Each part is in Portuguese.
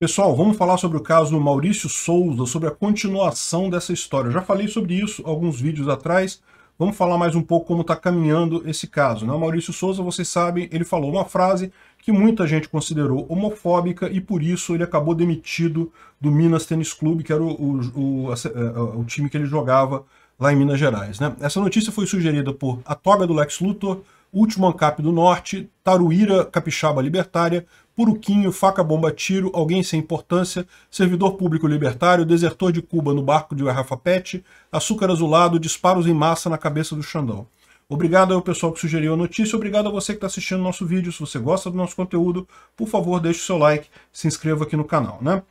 Pessoal, vamos falar sobre o caso Maurício Souza, sobre a continuação dessa história. Eu já falei sobre isso alguns vídeos atrás. Vamos falar mais um pouco como está caminhando esse caso. Né? O Maurício Souza, vocês sabem, ele falou uma frase que muita gente considerou homofóbica e por isso ele acabou demitido do Minas Tênis Clube, que era o, o, o, é, é, o time que ele jogava lá em Minas Gerais. Né? Essa notícia foi sugerida por A Toga do Lex Luthor, Último Ancap do Norte, Taruíra Capixaba Libertária, Puruquinho, Faca Bomba Tiro, Alguém Sem Importância, Servidor Público Libertário, Desertor de Cuba no Barco de Garrafa Pet, Açúcar Azulado, Disparos em Massa na Cabeça do Xandão. Obrigado ao pessoal que sugeriu a notícia, obrigado a você que está assistindo nosso vídeo. Se você gosta do nosso conteúdo, por favor, deixe o seu like, se inscreva aqui no canal, né?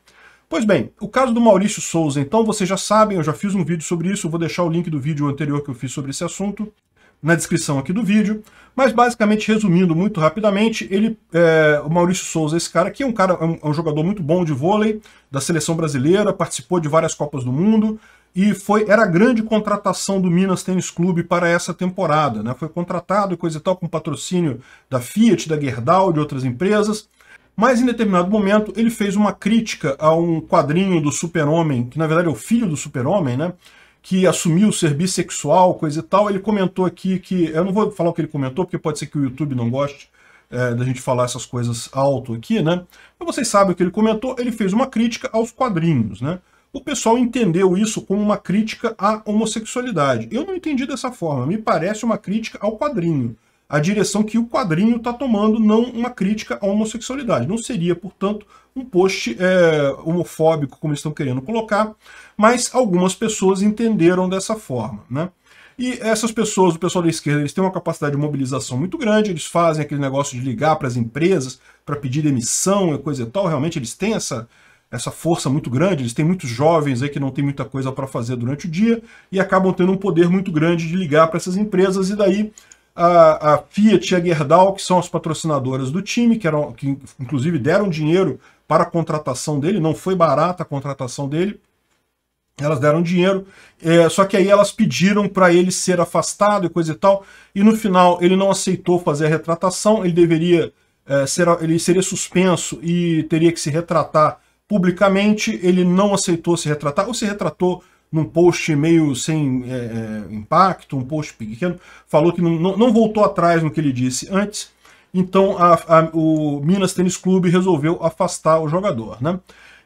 Pois bem, o caso do Maurício Souza, então vocês já sabem, eu já fiz um vídeo sobre isso, vou deixar o link do vídeo anterior que eu fiz sobre esse assunto na descrição aqui do vídeo. Mas basicamente, resumindo muito rapidamente, ele, é, o Maurício Souza, esse cara aqui é um cara, é, é um jogador muito bom de vôlei da seleção brasileira, participou de várias Copas do Mundo e foi era a grande contratação do Minas Tênis Clube para essa temporada, né? Foi contratado e coisa e tal com patrocínio da Fiat, da Gerdau, de outras empresas. Mas em determinado momento ele fez uma crítica a um quadrinho do Super-Homem, que na verdade é o filho do Super-Homem, né? que assumiu ser bissexual, coisa e tal, ele comentou aqui que... Eu não vou falar o que ele comentou, porque pode ser que o YouTube não goste é, da gente falar essas coisas alto aqui, né? Mas vocês sabem o que ele comentou, ele fez uma crítica aos quadrinhos, né? O pessoal entendeu isso como uma crítica à homossexualidade. Eu não entendi dessa forma, me parece uma crítica ao quadrinho a direção que o quadrinho está tomando, não uma crítica à homossexualidade. Não seria, portanto, um post é, homofóbico, como estão querendo colocar, mas algumas pessoas entenderam dessa forma. Né? E essas pessoas, o pessoal da esquerda, eles têm uma capacidade de mobilização muito grande, eles fazem aquele negócio de ligar para as empresas para pedir demissão e coisa e tal, realmente eles têm essa, essa força muito grande, eles têm muitos jovens aí que não tem muita coisa para fazer durante o dia e acabam tendo um poder muito grande de ligar para essas empresas e daí a, a Fiat e a Gerdau, que são as patrocinadoras do time, que, eram, que inclusive deram dinheiro para a contratação dele, não foi barata a contratação dele, elas deram dinheiro, é, só que aí elas pediram para ele ser afastado e coisa e tal, e no final ele não aceitou fazer a retratação, ele deveria é, ser, ele seria suspenso e teria que se retratar publicamente, ele não aceitou se retratar, ou se retratou num post meio sem é, é, impacto, um post pequeno, falou que não, não, voltou atrás no que ele disse antes. Então a, a, o Minas Tênis Clube resolveu afastar o jogador. Né?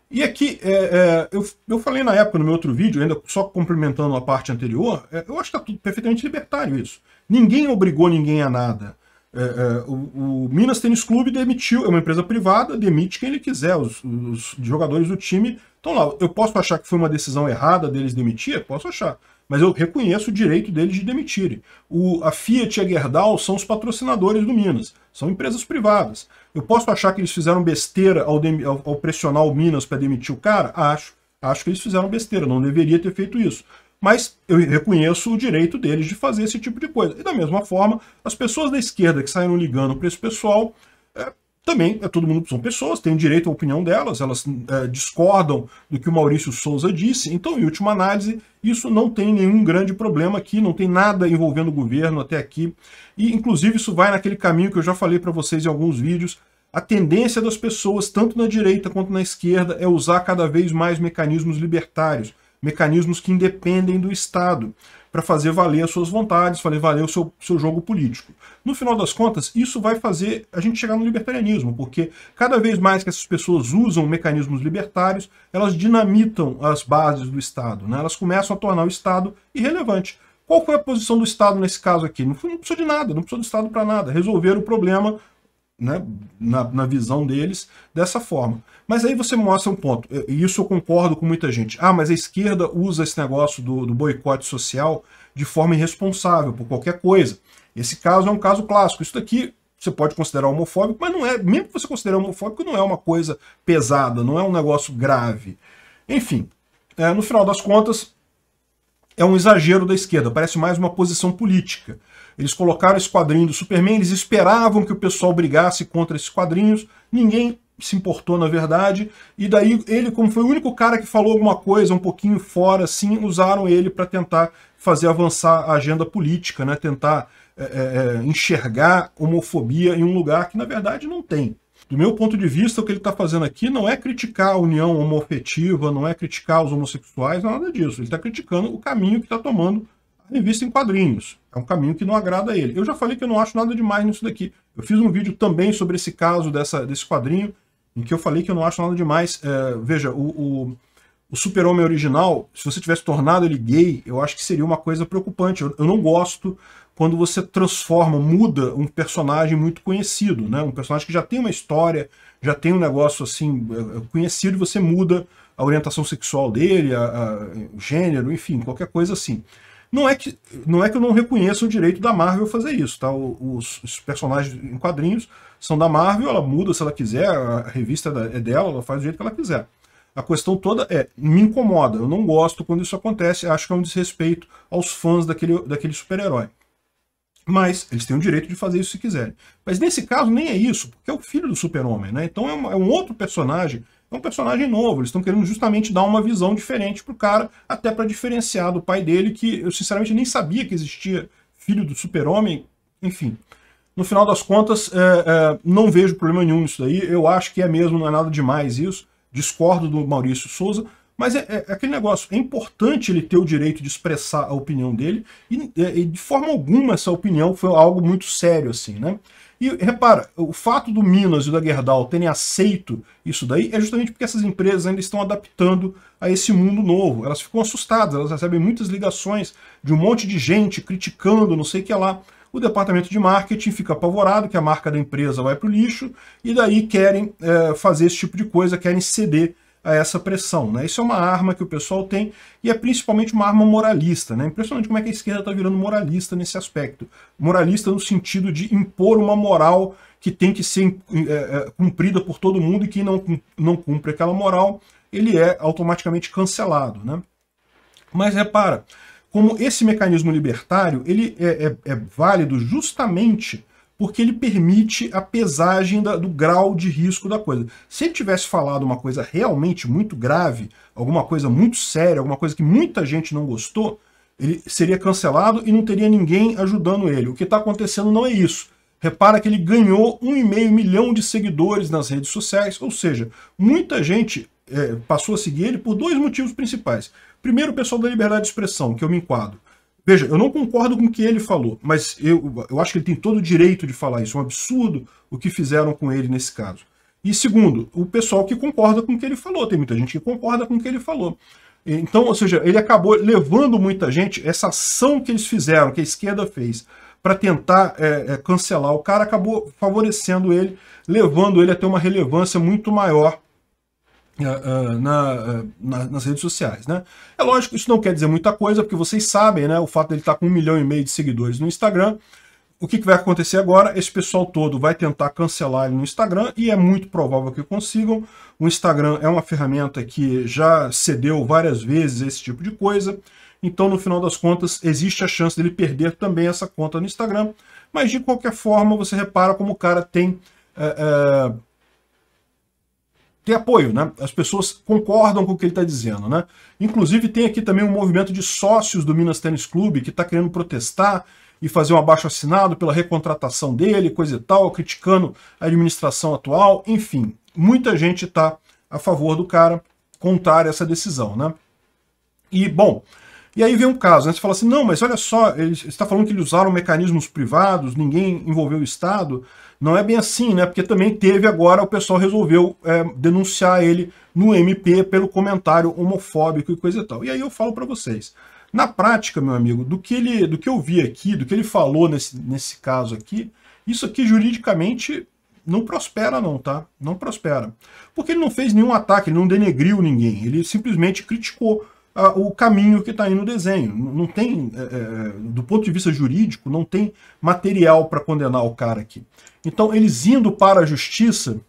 E aqui, é, é, eu, eu falei na época, no meu outro vídeo, ainda só complementando a parte anterior, é, eu acho que está tudo perfeitamente libertário isso. Ninguém obrigou ninguém a nada. É, é, o, o, Minas Tênis Clube demitiu, é uma empresa privada, demite quem ele quiser, os, os jogadores do time estão lá. Eu posso achar que foi uma decisão errada deles demitir? Posso achar. Mas eu reconheço o direito deles de demitirem. O, a Fiat e a Gerdau são os patrocinadores do Minas, são empresas privadas. Eu posso achar que eles fizeram besteira ao, dem, ao, ao pressionar o Minas para demitir o cara? Acho. Acho que eles fizeram besteira, não deveria ter feito isso mas eu reconheço o direito deles de fazer esse tipo de coisa. E da mesma forma, as pessoas da esquerda que saíram ligando para esse pessoal, é, também, é, todo mundo são pessoas, têm direito à opinião delas, elas é, discordam do que o Maurício Souza disse. Então, em última análise, isso não tem nenhum grande problema aqui, não tem nada envolvendo o governo até aqui. E, inclusive, isso vai naquele caminho que eu já falei para vocês em alguns vídeos, a tendência das pessoas, tanto na direita quanto na esquerda, é usar cada vez mais mecanismos libertários mecanismos que independem do Estado, para fazer valer as suas vontades, fazer valer o seu, seu jogo político. No final das contas, isso vai fazer a gente chegar no libertarianismo, porque cada vez mais que essas pessoas usam mecanismos libertários, elas dinamitam as bases do Estado, né? elas começam a tornar o Estado irrelevante. Qual foi a posição do Estado nesse caso aqui? Não, não precisou de nada, não precisou do Estado para nada. Resolver o problema né, na, na, visão deles, dessa forma. Mas aí você mostra um ponto, e isso eu concordo com muita gente. Ah, mas a esquerda usa esse negócio do, do boicote social de forma irresponsável, por qualquer coisa. Esse caso é um caso clássico. Isso daqui você pode considerar homofóbico, mas não é, mesmo que você considere homofóbico, não é uma coisa pesada, não é um negócio grave. Enfim, é, no final das contas, é um exagero da esquerda, parece mais uma posição política. Eles colocaram esse quadrinho do Superman, eles esperavam que o pessoal brigasse contra esses quadrinhos, ninguém se importou na verdade, e daí ele, como foi o único cara que falou alguma coisa um pouquinho fora, assim, usaram ele para tentar fazer avançar a agenda política, né? tentar é, é, é, enxergar homofobia em um lugar que na verdade não tem. Do meu ponto de vista, o que ele está fazendo aqui não é criticar a união homofetiva, não é criticar os homossexuais, nada disso. Ele está criticando o caminho que está tomando a revista em quadrinhos. É um caminho que não agrada a ele. Eu já falei que eu não acho nada demais nisso daqui. Eu fiz um vídeo também sobre esse caso dessa, desse quadrinho, em que eu falei que eu não acho nada demais. É, veja, o, o, o super-homem original, se você tivesse tornado ele gay, eu acho que seria uma coisa preocupante. Eu, eu não gosto quando você transforma, muda um personagem muito conhecido, né? Um personagem que já tem uma história, já tem um negócio assim é, é, conhecido e você muda a orientação sexual dele, a, a, o gênero, enfim, qualquer coisa assim. Não é, que, não é que eu não reconheça o direito da Marvel fazer isso, tá? Os, os personagens em quadrinhos são da Marvel, ela muda se ela quiser, a revista é dela, ela faz do jeito que ela quiser. A questão toda é, me incomoda, eu não gosto quando isso acontece, acho que é um desrespeito aos fãs daquele, daquele super-herói. Mas eles têm o direito de fazer isso se quiserem. Mas nesse caso nem é isso, porque é o filho do super-homem, né? Então é, uma, é, um outro personagem, é um personagem novo. Eles estão querendo justamente dar uma visão diferente pro cara, até para diferenciar do pai dele, que eu sinceramente nem sabia que existia filho do super-homem, enfim. No final das contas, é, é, não vejo problema nenhum nisso daí. Eu acho que é mesmo, não é nada demais isso. Discordo do Maurício Souza, mas é, é, é, aquele negócio, é importante ele ter o direito de expressar a opinião dele, e, é, e de forma alguma essa opinião foi algo muito sério, assim, né? E repara, o fato do Minas e da Gerdau terem aceito isso daí é justamente porque essas empresas ainda estão adaptando a esse mundo novo. Elas ficam assustadas, elas recebem muitas ligações de um monte de gente criticando, não sei o que lá. O departamento de marketing fica apavorado que a marca da empresa vai para o lixo e daí querem é, fazer esse tipo de coisa, querem ceder a essa pressão. Né? Isso é uma arma que o pessoal tem e é principalmente uma arma moralista. Né? Impressionante como é que a esquerda está virando moralista nesse aspecto. Moralista no sentido de impor uma moral que tem que ser é, é cumprida por todo mundo e quem não, não cumpre aquela moral, ele é automaticamente cancelado. Né? Mas repara, como esse mecanismo libertário ele é, é, é válido justamente porque ele permite a pesagem da, do grau de risco da coisa. Se ele tivesse falado uma coisa realmente muito grave, alguma coisa muito séria, alguma coisa que muita gente não gostou, ele seria cancelado e não teria ninguém ajudando ele. O que está acontecendo não é isso. Repara que ele ganhou 1,5 milhão de seguidores nas redes sociais, ou seja, muita gente é, passou a seguir ele por dois motivos principais. Primeiro, o pessoal da liberdade de expressão, que eu me enquadro. Veja, eu não concordo com o que ele falou, mas eu, eu acho que ele tem todo o direito de falar isso. É um absurdo o que fizeram com ele nesse caso. E segundo, o pessoal que concorda com o que ele falou. Tem muita gente que concorda com o que ele falou. Então, ou seja, ele acabou levando muita gente, essa ação que eles fizeram, que a esquerda fez, para tentar é, é, cancelar o cara, acabou favorecendo ele, levando ele a ter uma relevância muito maior eh, eh, na, eh, na, nas redes sociais, né? É lógico, isso não quer dizer muita coisa, porque vocês sabem, né? O fato dele estar tá com um milhão e meio de seguidores no Instagram, o que, que vai acontecer agora? Esse pessoal todo vai tentar cancelar ele no Instagram e é muito provável que consigam. O Instagram é uma ferramenta que já cedeu várias vezes esse tipo de coisa. Então, no final das contas, existe a chance dele perder também essa conta no Instagram. Mas, de qualquer forma, você repara como o cara tem... É, é, ter apoio, né? As pessoas concordam com o que ele está dizendo, né? Inclusive tem aqui também um movimento de sócios do Minas Tênis Clube que está querendo protestar e fazer um abaixo assinado pela recontratação dele, coisa e tal, criticando a administração atual, enfim, muita gente está a favor do cara contar essa decisão, né? E bom, e aí vem um caso, né? você fala assim, não, mas olha só, ele está falando que eles usaram mecanismos privados, ninguém envolveu o Estado. Não é bem assim, né? Porque também teve agora, o pessoal resolveu é, denunciar ele no MP pelo comentário homofóbico e coisa e tal. E aí eu falo para vocês, na prática, meu amigo, do que, ele, do que eu vi aqui, do que ele falou nesse, nesse caso aqui, isso aqui juridicamente não prospera não, tá? Não prospera. Porque ele não fez nenhum ataque, ele não denegriu ninguém, ele simplesmente criticou o caminho que está aí no desenho. Não tem, é, é, do ponto de vista jurídico, não tem material para condenar o cara aqui. Então, eles indo para a justiça,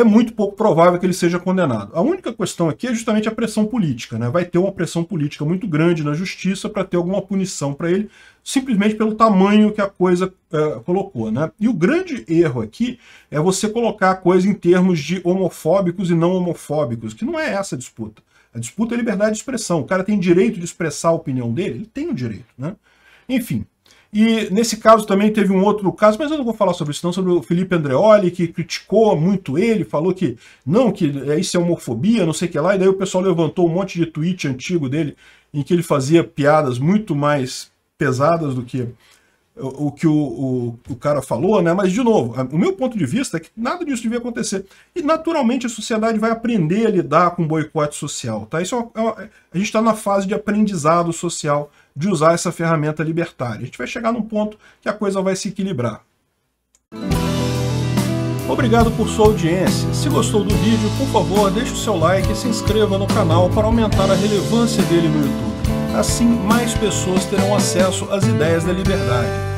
é muito pouco provável que ele seja condenado. A única questão aqui é justamente a pressão política. Né? Vai ter uma pressão política muito grande na justiça para ter alguma punição para ele, simplesmente pelo tamanho que a coisa é, colocou. Né? E o grande erro aqui é você colocar a coisa em termos de homofóbicos e não homofóbicos, que não é essa a disputa. A disputa é liberdade de expressão. O cara tem direito de expressar a opinião dele? Ele tem o direito. Né? Enfim, e nesse caso também teve um outro caso, mas eu não vou falar sobre isso, não, sobre o Felipe Andreoli, que criticou muito ele, falou que não, que é, isso é homofobia, não sei o que lá, e daí o pessoal levantou um monte de tweet antigo dele, em que ele fazia piadas muito mais pesadas do que o, que o, o, o, cara falou, né? Mas, de novo, o meu ponto de vista é que nada disso devia acontecer. E, naturalmente, a sociedade vai aprender a lidar com o boicote social, tá? Isso é uma, é uma, a gente está na fase de aprendizado social de usar essa ferramenta libertária. A gente vai chegar num ponto que a coisa vai se equilibrar. Obrigado por sua audiência. Se gostou do vídeo, por favor, deixe o seu like e se inscreva no canal para aumentar a relevância dele no YouTube. Assim, mais pessoas terão acesso às ideias da liberdade